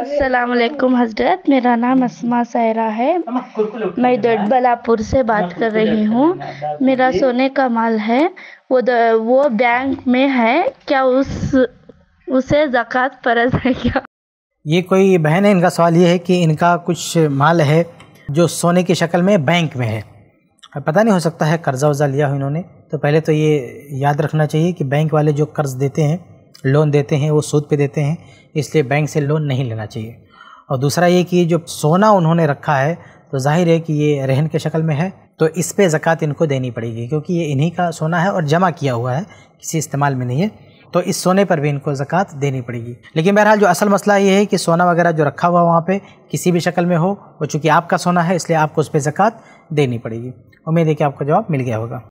असलकुम हजरत मेरा नाम असमा सहरा है मैं दलापुर से बात कर रही हूँ मेरा सोने का माल है वो द, वो बैंक में है क्या उस उसे जक़ात परस है क्या ये कोई बहन है इनका सवाल ये है कि इनका कुछ माल है जो सोने की शक्ल में बैंक में है पता नहीं हो सकता है कर्जा वर्जा लिया हो इन्होंने तो पहले तो ये याद रखना चाहिए कि बैंक वाले जो कर्ज़ देते हैं लोन देते हैं वो सूद पे देते हैं इसलिए बैंक से लोन नहीं लेना चाहिए और दूसरा ये कि जो सोना उन्होंने रखा है तो जाहिर है कि ये रहन के शक्ल में है तो इस पर ज़क़़त इनको देनी पड़ेगी क्योंकि ये इन्हीं का सोना है और जमा किया हुआ है किसी इस्तेमाल में नहीं है तो इस सोने पर भी इनको ज़क़़त देनी पड़ेगी लेकिन बहरहाल जो असल मसला ये है कि सोना वगैरह जो रखा हुआ वहाँ पे किसी भी शक्ल में हो वो चूँकि आपका सोना है इसलिए आपको उस पर ज़क़़त देनी पड़ेगी उम्मीद है कि आपका जवाब मिल गया होगा